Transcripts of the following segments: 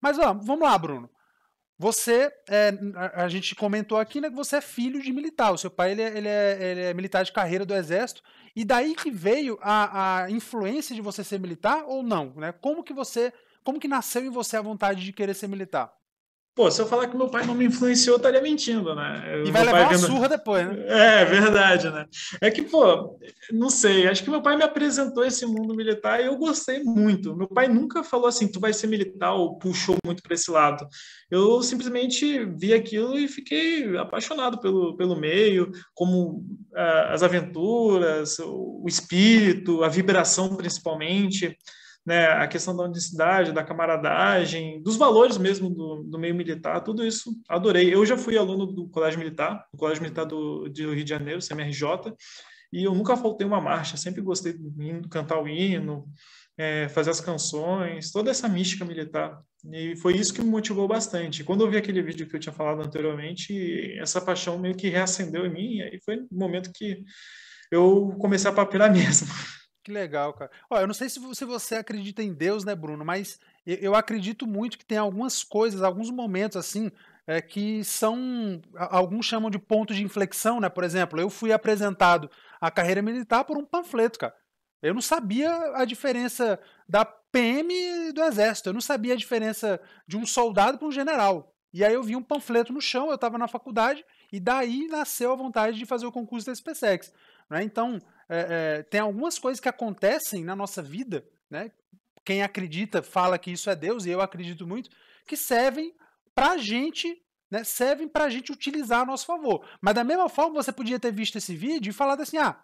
Mas ó, vamos lá, Bruno. Você, é, a, gente comentou aqui né, que você é filho de militar. O seu pai ele, é, ele, é, ele é militar de carreira do Exército. E daí que veio a, a influência de você ser militar ou não? Né? Como que você, como que nasceu em você a vontade de querer ser militar? Pô, se eu falar que meu pai não me influenciou, eu estaria mentindo, né? E vai meu levar é uma vendo... surra depois, né? É, é, verdade, né? É que, pô, não sei, acho que meu pai me apresentou esse mundo militar e eu gostei muito. Meu pai nunca falou assim, tu vai ser militar ou puxou muito para esse lado. Eu simplesmente vi aquilo e fiquei apaixonado pelo, pelo meio, como ah, as aventuras, o, o espírito, a vibração principalmente né, a questão da unicidade, da camaradagem, dos valores mesmo do, do, meio militar, tudo isso adorei. Eu já fui aluno do Colégio Militar, do Colégio Militar do, do Rio de Janeiro, CMRJ, e eu nunca faltei uma marcha, sempre gostei de cantar o hino, é, fazer as canções, toda essa mística militar. E foi isso que me motivou bastante. Quando eu vi aquele vídeo que eu tinha falado anteriormente, essa paixão meio que reacendeu em mim, e foi o momento que eu comecei a papirar mesmo. Que legal, cara. olha eu não sei se você acredita em Deus, né, Bruno, mas eu acredito muito que tem algumas coisas, alguns momentos assim, é, que são. Alguns chamam de ponto de inflexão, né? Por exemplo, eu fui apresentado à carreira militar por um panfleto, cara. Eu não sabia a diferença da PM do Exército, eu não sabia a diferença de um soldado para um general. E aí eu vi um panfleto no chão, eu estava na faculdade, e daí nasceu a vontade de fazer o concurso da SpaceX. Né? Então, é, é, tem algumas coisas que acontecem na nossa vida, né? quem acredita fala que isso é Deus, e eu acredito muito, que servem para a gente né, servem para a gente utilizar a nosso favor. Mas da mesma forma, você podia ter visto esse vídeo e falado assim: ah,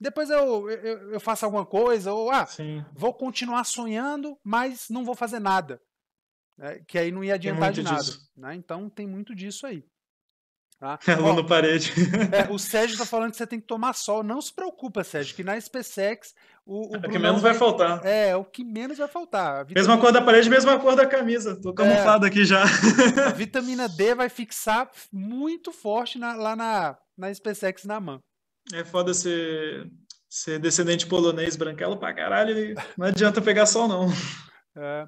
depois eu, eu, eu faço alguma coisa, ou ah, Sim. vou continuar sonhando, mas não vou fazer nada. É, que aí não ia adiantar de nada. Né? Então tem muito disso aí. Tá? Aluno parede. É, o Sérgio está falando que você tem que tomar sol. Não se preocupa, Sérgio, que na SpaceX. O, o, é o que menos vai, vai faltar. É, é, o que menos vai faltar. Mesma cor da parede, mesma cor da camisa. Tô é. camuflado aqui já. A vitamina D vai fixar muito forte na, lá na, na SpaceX na mão. É foda ser, ser descendente polonês branquelo pra caralho. Não adianta pegar sol, não. É.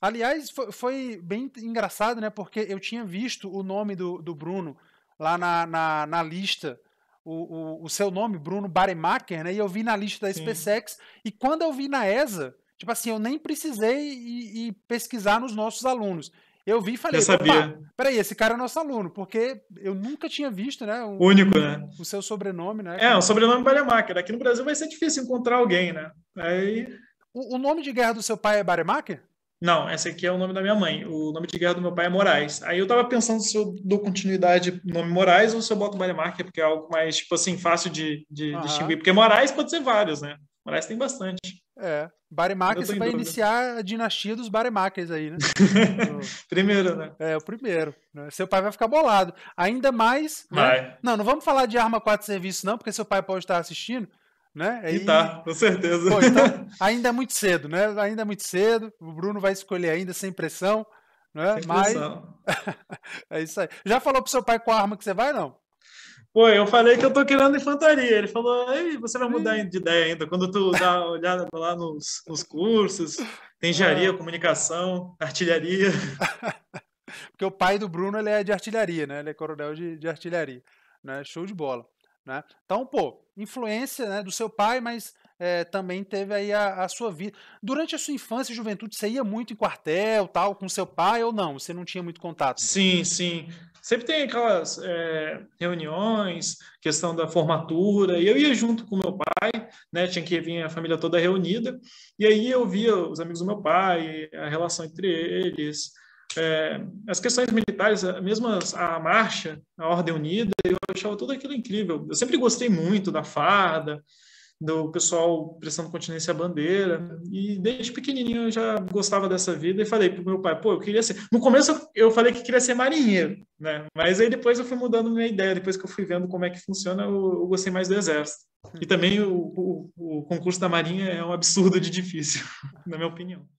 Aliás, foi, foi bem engraçado, né? Porque eu tinha visto o nome do, do Bruno lá na, na, na lista o, o, o, seu nome, Bruno Baremacher, né? E eu vi na lista da Sim. SpaceX. E quando eu vi na ESA, tipo assim, eu nem precisei e, pesquisar nos nossos alunos. Eu vi e falei, sabia. peraí, esse cara é nosso aluno, porque eu nunca tinha visto, né? O, Único, né? O seu sobrenome, né? É, o sobrenome Baremacher. Aqui no Brasil vai ser difícil encontrar alguém, né? Aí... O, o nome de guerra do seu pai é Baremacher? Não, essa aqui é o nome da minha mãe. O nome de guerra do meu pai é Moraes. Aí eu tava pensando se eu dou continuidade no nome Moraes ou se eu boto Maria porque é algo mais, tipo assim, fácil de, de uhum. distinguir. Porque Moraes pode ser vários, né? Moraes tem bastante. É. Baremackers vai dúvida. iniciar a dinastia dos Baremackers aí, né? primeiro, né? É, o primeiro. Né? Seu pai vai ficar bolado. Ainda mais. Né? Não, não vamos falar de arma 4 serviços não, porque seu pai pode estar assistindo né? E, e tá, com certeza. Pô, então, ainda é muito cedo, né? Ainda é muito cedo. O Bruno vai escolher ainda sem pressão, né? Sem Mas pressão. é isso aí. Já falou pro seu pai qual arma que você vai, não? Pô, eu falei que eu tô querendo infantaria. Ele falou, Ei, você vai mudar de ideia ainda. Quando tu dá uma olhada lá nos, nos cursos, tem engenharia, é. comunicação, artilharia. Porque o pai do Bruno ele é de artilharia, né? Ele é coronel de, de artilharia. Né? Show de bola. Né? Então, pô, influência né, do seu pai, mas é, também teve aí a, a, sua vida. Durante a sua infância e juventude, você ia muito em quartel, tal, com seu pai ou não? Você não tinha muito contato? Sim, sim. Sempre tem aquelas é, reuniões, questão da formatura, e eu ia junto com meu pai, né? Tinha que vir a família toda reunida, e aí eu via os amigos do meu pai, a relação entre eles, é, as questões militares, eh, mesmo a marcha, a Ordem Unida, eu achava tudo aquilo incrível. Eu sempre gostei muito da farda, do pessoal prestando continência à bandeira. E desde pequenininho eu já gostava dessa vida e falei pro meu pai, pô, eu queria ser. No começo eu falei que queria ser marinheiro, né? Mas aí depois eu fui mudando minha ideia, depois que eu fui vendo como é que funciona, eu, eu gostei mais do exército. E também o, o, o concurso da Marinha é um absurdo de difícil, na minha opinião.